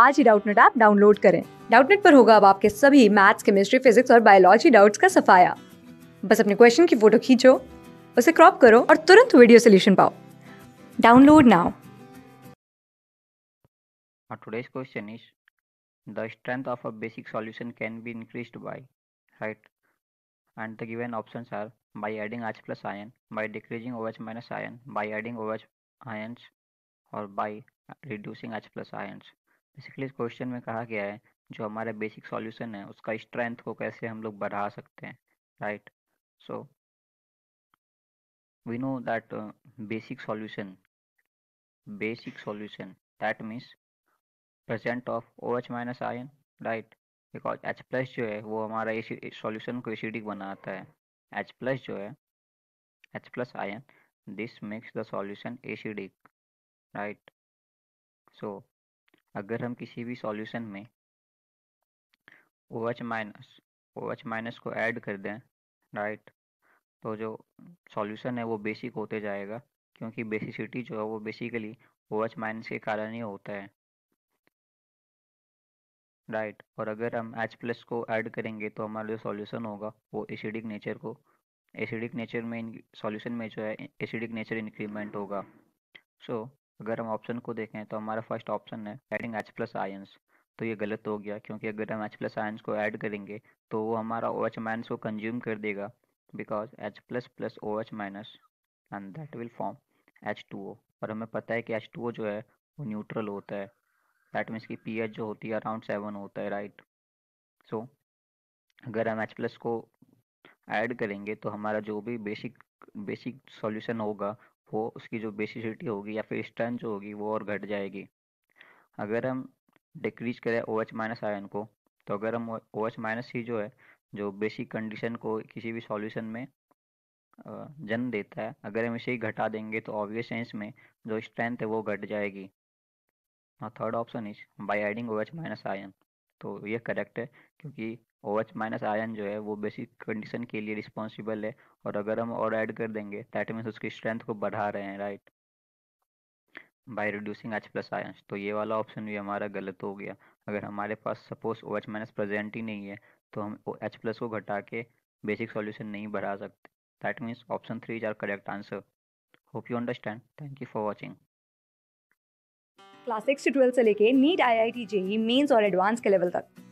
आज ही Doubtnut app download करें डाउटनेट पर होगा अब आपके सभी मैथ्स केमिस्ट्री फिजिक्स और बायोलॉजी डाउट्स का सफाया बस अपने क्वेश्चन की फोटो खींचो उसे क्रॉप करो और तुरंत वीडियो सोल्यूशन पाओ download now Today's question is the strength of a basic solution can be increased by right and the given options are by adding H plus ion by decreasing OH minus ion by adding OH ions or by reducing H plus ions basically इस question में कहा गया है जो हमारा basic solution है उसका strength को कैसे हम लोग बढ़ा सकते हैं right so we know that basic solution basic solution that means present of O H minus ion right because H plus जो है वो हमारा सॉल्यूशन को एसिडिक बनाता है एच प्लस जो है H plus ion this makes the solution acidic right so अगर हम किसी भी सॉल्यूशन में O H minus O H minus को ऐड कर दें राइट तो जो सॉल्यूशन है वो बेसिक होते जाएगा क्योंकि बेसिसिटी जो है वो बेसिकली ओ एच माइनस के कारण ही होता है राइट और अगर हम एच प्लस को ऐड करेंगे तो हमारा जो सॉल्यूशन होगा वो एसिडिक नेचर को एसिडिक नेचर में सॉल्यूशन में जो है एसिडिक नेचर इंक्रीमेंट होगा सो so, अगर हम ऑप्शन को देखें तो हमारा फर्स्ट ऑप्शन है एडिंग एच प्लस आयंस तो ये गलत हो गया क्योंकि अगर हम एच प्लस आयंस को ऐड करेंगे तो वो हमारा ओ एच माइनस को कंज्यूम कर देगा because H plus plus O H minus and that will form H two O और हमें पता है कि एच टू ओ जो है वो न्यूट्रल होता है दैट मीन्स की पी एच जो होती है अराउंड सेवन होता है राइट सो अगर हम एच प्लस को ऐड करेंगे तो हमारा जो भी बेसिक बेसिक सॉल्यूशन होगा वो उसकी जो बेसिसिटी होगी या फिर स्ट्रेंथ जो होगी वो और घट जाएगी अगर हम डिक्रीज करें ओ एच माइनस आयन को तो अगर हम ओ एच माइनस सी जो है जो बेसिक कंडीशन को किसी भी सॉल्यूशन में जन्म देता है अगर हम इसे ही घटा देंगे तो ऑब्वियस सेंस में जो स्ट्रेंथ है वो घट जाएगी और third option is by adding O H minus ion तो ये करेक्ट है क्योंकि ओ एच माइनस आयन जो है वो बेसिक कंडीशन के लिए रिस्पॉन्सिबल है और अगर हम और ऐड कर देंगे दैट मीन्स उसकी स्ट्रेंथ को बढ़ा रहे हैं right by reducing H plus ion तो ये वाला ऑप्शन भी हमारा गलत हो गया अगर हमारे पास suppose O H minus present ही नहीं है तो हम ओ एच प्लस को घटा के बेसिक सॉल्यूशन नहीं बढ़ा सकते that means option three is our correct answer hope you understand thank you for watching class six से ट्वेल्थ से लेके NEET I I T JEE mains और एडवांस के लेवल तक